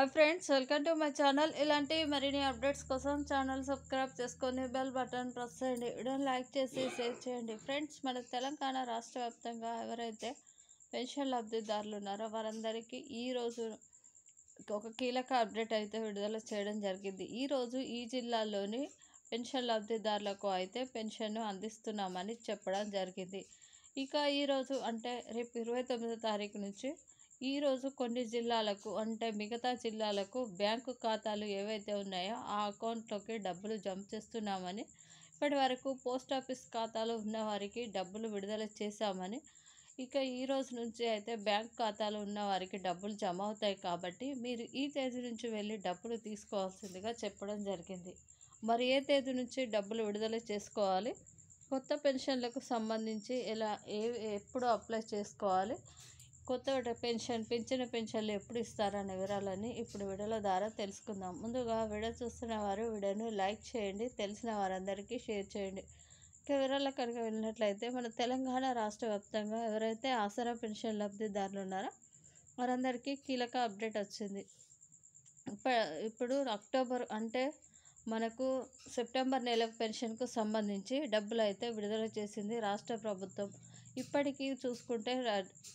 hi friends welcome to my channel ఇలాంటి మరిన్ని updates కోసం ఛానల్ సబ్స్క్రైబ్ చేసుకొని బెల్ బటన్ ప్రెస్ చేయండి వీడియోని లైక్ చేసి షేర్ చేయండి ఫ్రెండ్స్ మన తెలంగాణ రాష్ట్ర వ్యాప్తంగా ఎవరైతే పెన్షన్ లబ్ధిదారులు ఉన్నారో వారందరికీ ఈరోజు ఒక కీలక అప్డేట్ అయితే విడుదల చేయడం జరిగింది ఈరోజు ఈ జిల్లాలోని పెన్షన్ లబ్ధిదారులకు అయితే పెన్షన్ను అందిస్తున్నామని చెప్పడం జరిగింది ఇక ఈరోజు అంటే రేపు ఇరవై తొమ్మిదో తారీఖు నుంచి ఈరోజు కొన్ని జిల్లాలకు అంటే మిగతా జిల్లాలకు బ్యాంకు ఖాతాలు ఏవైతే ఉన్నాయో ఆ అకౌంట్లోకి డబ్బులు జమ చేస్తున్నామని ఇప్పటి వరకు పోస్ట్ ఆఫీస్ ఖాతాలు ఉన్నవారికి డబ్బులు విడుదల చేశామని ఇక ఈ రోజు నుంచి అయితే బ్యాంక్ ఖాతాలు ఉన్న వారికి డబ్బులు జమ అవుతాయి కాబట్టి మీరు ఈ తేదీ నుంచి వెళ్ళి డబ్బులు తీసుకోవాల్సిందిగా చెప్పడం జరిగింది మరి ఏ తేదీ నుంచి డబ్బులు విడుదల చేసుకోవాలి కొత్త పెన్షన్లకు సంబంధించి ఎలా ఏ ఎప్పుడు అప్లై చేసుకోవాలి కొత్త పెన్షన్ పింఛను పెన్షన్లు ఎప్పుడు ఇస్తారనే వివరాలని ఇప్పుడు విడల ద్వారా తెలుసుకుందాం ముందుగా వీడియో చూస్తున్న వారు వీడియోను లైక్ చేయండి తెలిసిన వారందరికీ షేర్ చేయండి ఇక వివరాల కనుక వెళ్ళినట్లయితే మన తెలంగాణ రాష్ట్ర వ్యాప్తంగా ఎవరైతే ఆసరా పెన్షన్ లబ్ధిదారులు ఉన్నారో వారందరికీ కీలక అప్డేట్ వచ్చింది ఇప్పుడు అక్టోబర్ అంటే మనకు సెప్టెంబర్ నెల పెన్షన్కు సంబంధించి డబ్బులు అయితే విడుదల చేసింది రాష్ట్ర ప్రభుత్వం ఇప్పటికీ చూసుకుంటే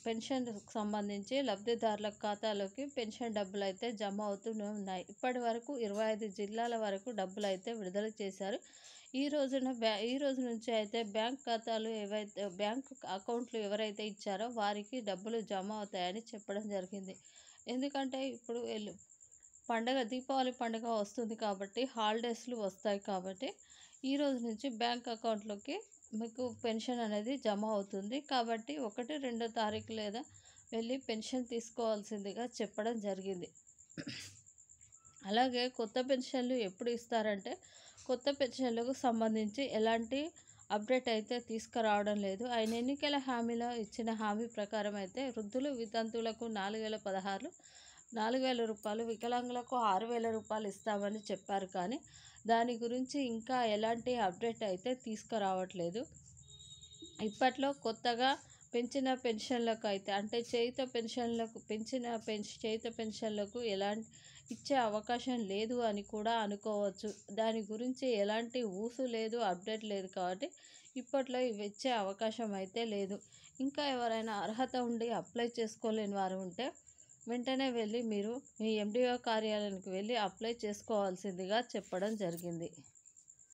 పెన్షన్ సంబంధించి లబ్ధిదారుల ఖాతాలోకి పెన్షన్ డబ్బులు అయితే జమ అవుతూనే ఉన్నాయి ఇప్పటి వరకు ఇరవై ఐదు జిల్లాల వరకు డబ్బులు అయితే విడుదల చేశారు ఈ రోజున బ్యా ఈ రోజు నుంచి అయితే బ్యాంక్ ఖాతాలు ఏవైతే బ్యాంక్ అకౌంట్లు ఎవరైతే ఇచ్చారో వారికి డబ్బులు జమ అవుతాయని చెప్పడం జరిగింది ఎందుకంటే ఇప్పుడు పండగ దీపావళి పండుగ వస్తుంది కాబట్టి హాలిడేస్లు వస్తాయి కాబట్టి ఈ రోజు నుంచి బ్యాంక్ అకౌంట్లోకి మీకు పెన్షన్ అనేది జమ అవుతుంది కాబట్టి ఒకటి రెండో తారీఖు లేదా వెళ్ళి పెన్షన్ తీసుకోవాల్సిందిగా చెప్పడం జరిగింది అలాగే కొత్త పెన్షన్లు ఎప్పుడు ఇస్తారంటే కొత్త పెన్షన్లకు సంబంధించి ఎలాంటి అప్డేట్ అయితే తీసుకురావడం లేదు ఆయన ఎన్నికల హామీలో ఇచ్చిన హామీ ప్రకారం అయితే వృద్ధులు వితంతువులకు నాలుగు వేల పదహారు నాలుగు వేల రూపాయలు వికలాంగులకు ఆరు వేల రూపాయలు ఇస్తామని చెప్పారు కానీ దాని గురించి ఇంకా ఎలాంటి అప్డేట్ అయితే తీసుకురావట్లేదు ఇప్పట్లో కొత్తగా పెంచిన పెన్షన్లకు అయితే అంటే చేయుత పెన్షన్లకు పెంచిన పెన్ష చేయుత పెన్షన్లకు ఎలాంటి ఇచ్చే అవకాశం లేదు అని కూడా అనుకోవచ్చు దాని గురించి ఎలాంటి ఊసు లేదు అప్డేట్ లేదు కాబట్టి ఇప్పట్లో ఇవి ఇచ్చే అవకాశం అయితే లేదు ఇంకా ఎవరైనా అర్హత ఉండి అప్లై చేసుకోలేని వారు ఉంటే వెంటనే వెళ్ళి మీరు మీ ఎండిఓ కార్యాలయానికి వెళ్ళి అప్లై చేసుకోవాల్సిందిగా చెప్పడం జరిగింది